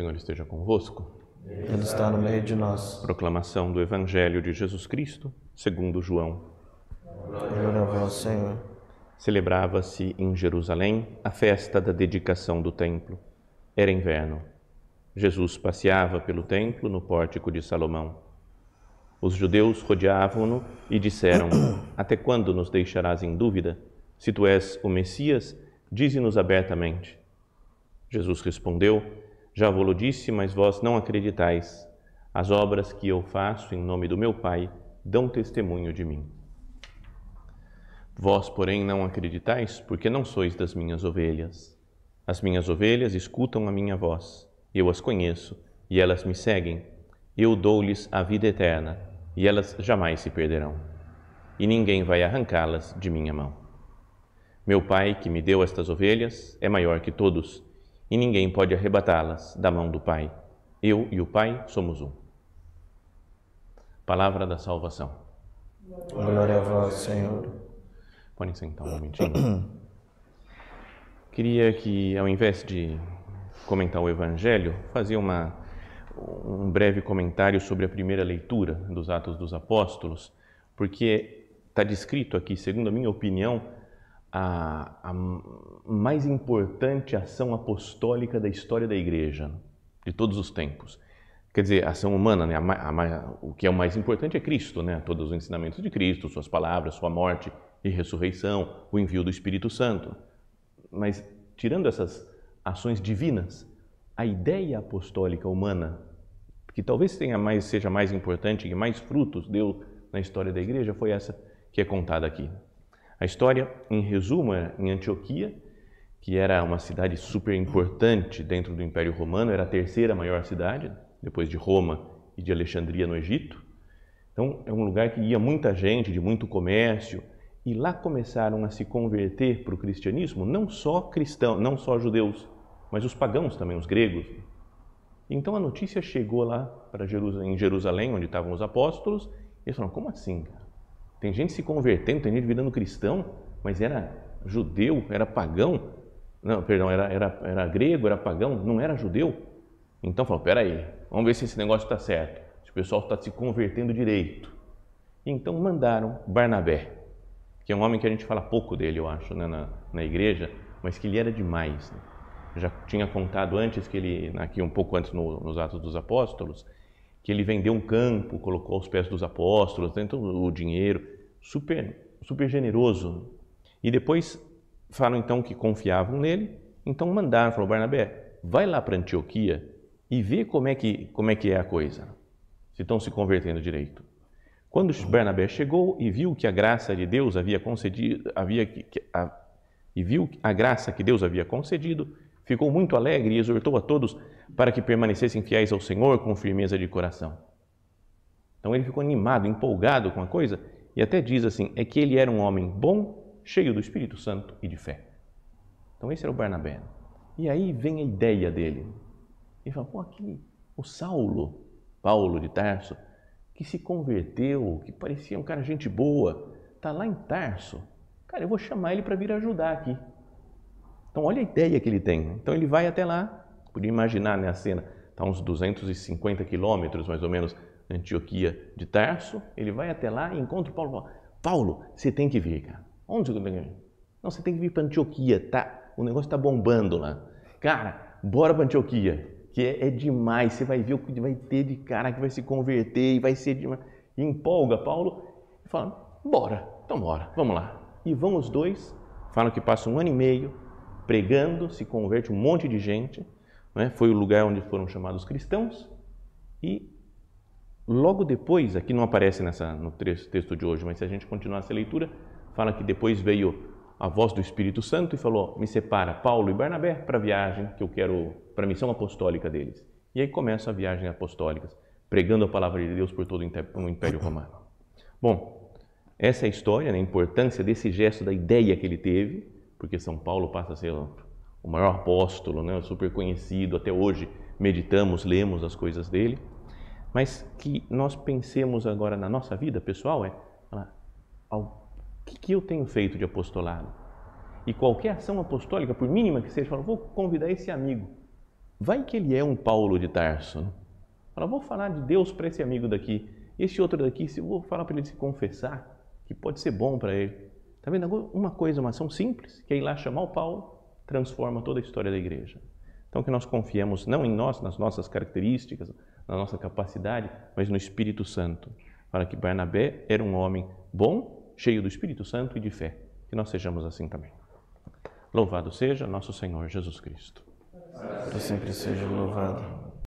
Senhor esteja convosco. Ele está no meio de nós. Proclamação do Evangelho de Jesus Cristo, segundo João. Glória a Senhor. Celebrava-se em Jerusalém a festa da dedicação do templo. Era inverno. Jesus passeava pelo templo no pórtico de Salomão. Os judeus rodeavam-no e disseram: Até quando nos deixarás em dúvida? Se tu és o Messias, dize-nos abertamente. Jesus respondeu: já vos lo disse, mas vós não acreditais. As obras que eu faço em nome do meu Pai dão testemunho de mim. Vós, porém, não acreditais, porque não sois das minhas ovelhas. As minhas ovelhas escutam a minha voz. Eu as conheço e elas me seguem. Eu dou-lhes a vida eterna e elas jamais se perderão. E ninguém vai arrancá-las de minha mão. Meu Pai, que me deu estas ovelhas, é maior que todos e ninguém pode arrebatá-las da mão do Pai. Eu e o Pai somos um. Palavra da salvação. Glória a vós, Senhor. Podem sentar um momentinho. Queria que, ao invés de comentar o Evangelho, fazer uma, um breve comentário sobre a primeira leitura dos Atos dos Apóstolos, porque está descrito aqui, segundo a minha opinião, a, a mais importante ação apostólica da história da igreja, né, de todos os tempos. Quer dizer, a ação humana, né? A, a, o que é o mais importante é Cristo, né? todos os ensinamentos de Cristo, suas palavras, sua morte e ressurreição, o envio do Espírito Santo. Mas, tirando essas ações divinas, a ideia apostólica humana, que talvez tenha mais, seja mais importante e mais frutos deu na história da igreja, foi essa que é contada aqui. A história, em resumo, é em Antioquia, que era uma cidade super importante dentro do Império Romano, era a terceira maior cidade, depois de Roma e de Alexandria no Egito. Então, é um lugar que ia muita gente, de muito comércio, e lá começaram a se converter para o cristianismo não só cristãos, não só judeus, mas os pagãos também, os gregos. Então a notícia chegou lá para Jerusalém, em Jerusalém, onde estavam os apóstolos, e eles falaram: como assim? Cara? Tem gente se convertendo, tem gente virando cristão, mas era judeu, era pagão. Não, perdão, era, era, era grego, era pagão, não era judeu. Então falou: peraí, vamos ver se esse negócio está certo, se o pessoal está se convertendo direito. Então mandaram Barnabé, que é um homem que a gente fala pouco dele, eu acho, né, na, na igreja, mas que ele era demais. Né? Já tinha contado antes que ele, aqui um pouco antes no, nos Atos dos Apóstolos, que ele vendeu um campo, colocou aos pés dos apóstolos, né? então o dinheiro, super, super generoso. E depois falam então que confiavam nele, então mandaram, falou Barnabé, vai lá para Antioquia e vê como é, que, como é que é a coisa, se estão se convertendo direito. Quando Barnabé chegou e viu que a graça de Deus havia concedido, havia, que, a, e viu a graça que Deus havia concedido, ficou muito alegre e exortou a todos para que permanecessem fiéis ao Senhor com firmeza de coração. Então ele ficou animado, empolgado com a coisa e até diz assim: é que ele era um homem bom, cheio do Espírito Santo e de fé. Então esse era o Barnabé. E aí vem a ideia dele. Ele fala: pô, aquele, o Saulo, Paulo de Tarso, que se converteu, que parecia um cara gente boa, tá lá em Tarso. Cara, eu vou chamar ele para vir ajudar aqui. Então, olha a ideia que ele tem. Então, ele vai até lá, podia imaginar né, a cena, está uns 250 quilômetros, mais ou menos, Antioquia de Tarso. Ele vai até lá e encontra o Paulo. Paulo, Paulo você tem que vir, cara. Onde você tem que vir? Não, você tem que vir para Antioquia, tá? O negócio está bombando lá. Cara, bora para Antioquia, que é, é, demais. Você vai ver o que vai ter de cara que vai se converter e vai ser demais. E empolga Paulo e fala, bora, então bora, vamos lá. E vão os dois, falam que passa um ano e meio, pregando, se converte um monte de gente. Né? Foi o lugar onde foram chamados cristãos. E logo depois, aqui não aparece nessa, no texto de hoje, mas se a gente continuar essa leitura, fala que depois veio a voz do Espírito Santo e falou: Me separa Paulo e Barnabé para a viagem que eu quero, para a missão apostólica deles. E aí começa a viagem apostólica, pregando a palavra de Deus por todo o Império Romano. Bom, essa é a história, né, a importância desse gesto, da ideia que ele teve, porque São Paulo passa a ser o maior apóstolo, né? super conhecido, até hoje meditamos, lemos as coisas dele, mas que nós pensemos agora na nossa vida pessoal é o que, que eu tenho feito de apostolado? E qualquer ação apostólica, por mínima que seja, fala, vou convidar esse amigo. Vai que ele é um Paulo de Tarso. Né? Fala, vou falar de Deus para esse amigo daqui. Esse outro daqui, se eu vou falar para ele se confessar, que pode ser bom para ele. Está vendo? Uma coisa, uma ação simples, que é ir lá chamar o Paulo, transforma toda a história da igreja. Então, que nós confiemos não em nós, nas nossas características, na nossa capacidade, mas no Espírito Santo. Para que Barnabé era um homem bom, cheio do Espírito Santo e de fé. Que nós sejamos assim também. Louvado seja nosso Senhor Jesus Cristo. Para sempre seja louvado.